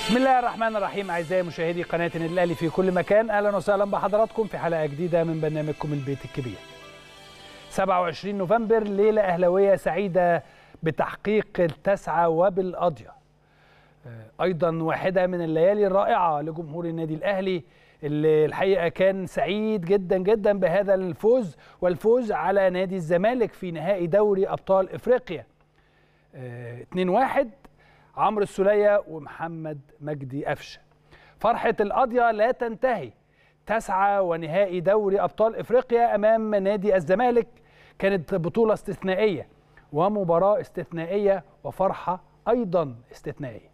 بسم الله الرحمن الرحيم اعزائي مشاهدي قناه النادي الاهلي في كل مكان اهلا وسهلا بحضراتكم في حلقه جديده من برنامجكم البيت الكبير 27 نوفمبر ليله اهلاويه سعيده بتحقيق التسعه وبالقضيه آه، ايضا واحده من الليالي الرائعه لجمهور النادي الاهلي اللي الحقيقه كان سعيد جدا جدا بهذا الفوز والفوز على نادي الزمالك في نهائي دوري ابطال افريقيا 2-1 آه، عمرو السوليه ومحمد مجدي قفشه فرحه القاضيه لا تنتهي تسعة ونهائي دوري ابطال افريقيا امام نادي الزمالك كانت بطوله استثنائيه ومباراه استثنائيه وفرحه ايضا استثنائيه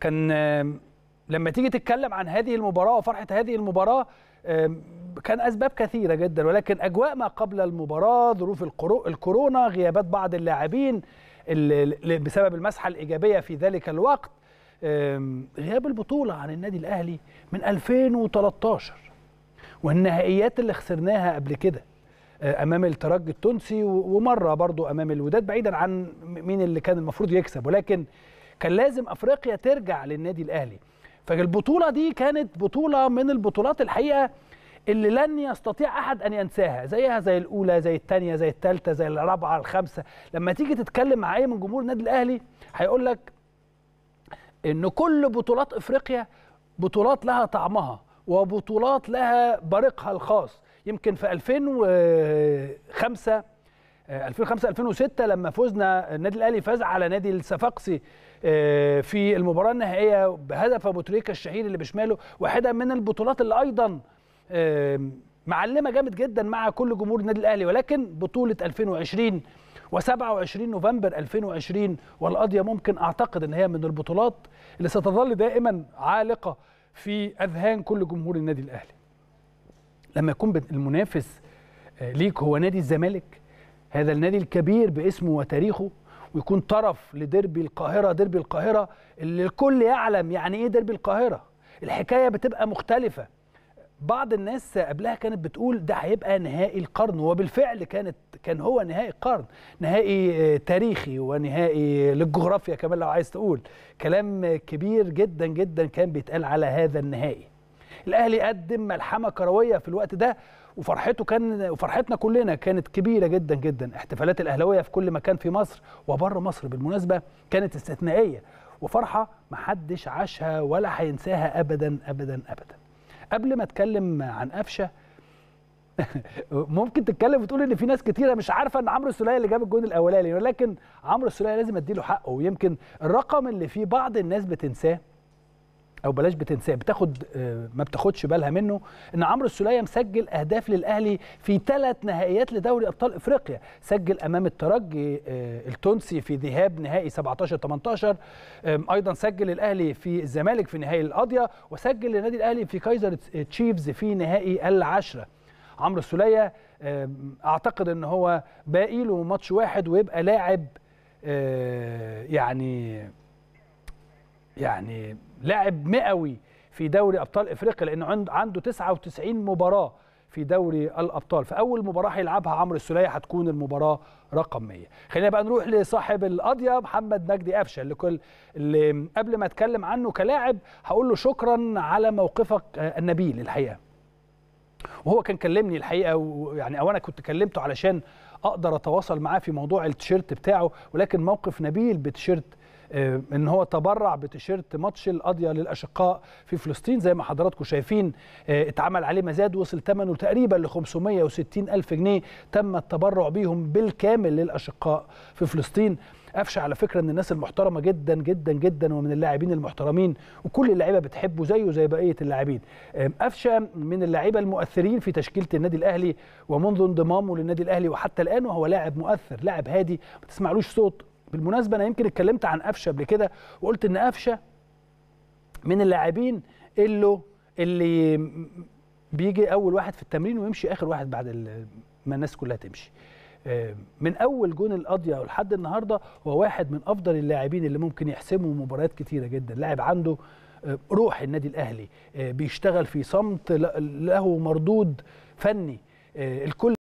كان لما تيجي تتكلم عن هذه المباراه وفرحه هذه المباراه كان اسباب كثيره جدا ولكن اجواء ما قبل المباراه ظروف الكورونا غيابات بعض اللاعبين بسبب المسحه الايجابيه في ذلك الوقت غياب البطوله عن النادي الاهلي من 2013 والنهائيات اللي خسرناها قبل كده آه، امام الترجي التونسي ومره برضو امام الوداد بعيدا عن مين اللي كان المفروض يكسب ولكن كان لازم افريقيا ترجع للنادي الاهلي فالبطوله دي كانت بطوله من البطولات الحقيقه اللي لن يستطيع احد ان ينساها زيها زي الاولى زي الثانيه زي الثالثه زي الرابعه الخامسه لما تيجي تتكلم مع اي من جمهور النادي الاهلي هيقول لك ان كل بطولات افريقيا بطولات لها طعمها وبطولات لها بريقها الخاص يمكن في 2005 2005 2006 لما فزنا النادي الاهلي فاز على نادي الصفاقسي آه، في المباراه النهائيه بهدف ابو تريكه الشهير اللي بشماله واحده من البطولات اللي ايضا معلمه جامد جدا مع كل جمهور النادي الاهلي ولكن بطوله 2020 و27 نوفمبر 2020 والقضيه ممكن اعتقد ان هي من البطولات اللي ستظل دائما عالقه في اذهان كل جمهور النادي الاهلي. لما يكون المنافس آه، ليك هو نادي الزمالك هذا النادي الكبير باسمه وتاريخه ويكون طرف لديربي القاهره ديربي القاهره اللي الكل يعلم يعني ايه ديربي القاهره الحكايه بتبقى مختلفه بعض الناس قبلها كانت بتقول ده هيبقى نهائي القرن وبالفعل كانت كان هو نهائي القرن نهائي آه، تاريخي ونهائي للجغرافيا كمان لو عايز تقول كلام كبير جدا جدا كان بيتقال على هذا النهائي الاهلي قدم ملحمه كرويه في الوقت ده وفرحته كان وفرحتنا كلنا كانت كبيره جدا جدا احتفالات الاهلاويه في كل مكان في مصر وبره مصر بالمناسبه كانت استثنائيه وفرحه محدش عاشها ولا هينساها ابدا ابدا ابدا قبل ما اتكلم عن قفشه ممكن تتكلم وتقول ان في ناس كتيره مش عارفه ان عمرو السوليه اللي جاب الجون الاولاني ولكن عمرو السوليه لازم اديله حقه ويمكن الرقم اللي فيه بعض الناس بتنساه او بلاش بتنساه بتاخد آه، ما بتاخدش بالها منه ان عمرو السوليه مسجل اهداف للاهلي في ثلاث نهائيات لدوري ابطال افريقيا سجل امام الترجي آه، التونسي في ذهاب نهائي 17 18 ايضا سجل الاهلي في الزمالك في نهائي القاضيه وسجل للنادي الاهلي في كايزر آه، تشيفز في نهائي العشره عمرو السوليه اعتقد ان هو باقي له ماتش واحد ويبقى لاعب يعني يعني لاعب مئوي في دوري ابطال افريقيا لانه عنده 99 مباراه في دوري الابطال فاول مباراه هيلعبها عمرو السليه هتكون المباراه رقم 100 خلينا بقى نروح لصاحب القضيه محمد مجدي قفشه اللي كل اللي قبل ما اتكلم عنه كلاعب هقول له شكرا على موقفك آه، النبيل الحقيقه وهو كان كلمني الحقيقه ويعني او انا كنت كلمته علشان اقدر اتواصل معاه في موضوع التيشيرت بتاعه ولكن موقف نبيل بتيشيرت آه، ان هو تبرع بتيشيرت ماتش القضيه للاشقاء في فلسطين زي ما حضراتكم شايفين آه، اتعمل عليه مزاد وصل ثمنه تقريبا ل 560 الف جنيه تم التبرع بيهم بالكامل للاشقاء في فلسطين قفشه على فكره من الناس المحترمه جدا جدا جدا ومن اللاعبين المحترمين وكل اللعيبه بتحبه زيه زي بقيه اللاعبين قفشه من اللعيبه المؤثرين في تشكيله النادي الاهلي ومنذ انضمامه للنادي الاهلي وحتى الان وهو لاعب مؤثر لاعب هادي ما تسمعلوش صوت بالمناسبه انا يمكن اتكلمت عن قفشه قبل كده وقلت ان قفشه من اللاعبين اللي اللي بيجي اول واحد في التمرين ويمشي اخر واحد بعد ما الناس كلها تمشي آه، من اول جون القضيه لحد النهارده هو واحد من افضل اللاعبين اللي ممكن يحسموا مباريات كتيره جدا لاعب عنده آه، روح النادي الاهلي آه، بيشتغل في صمت له مردود فني الكل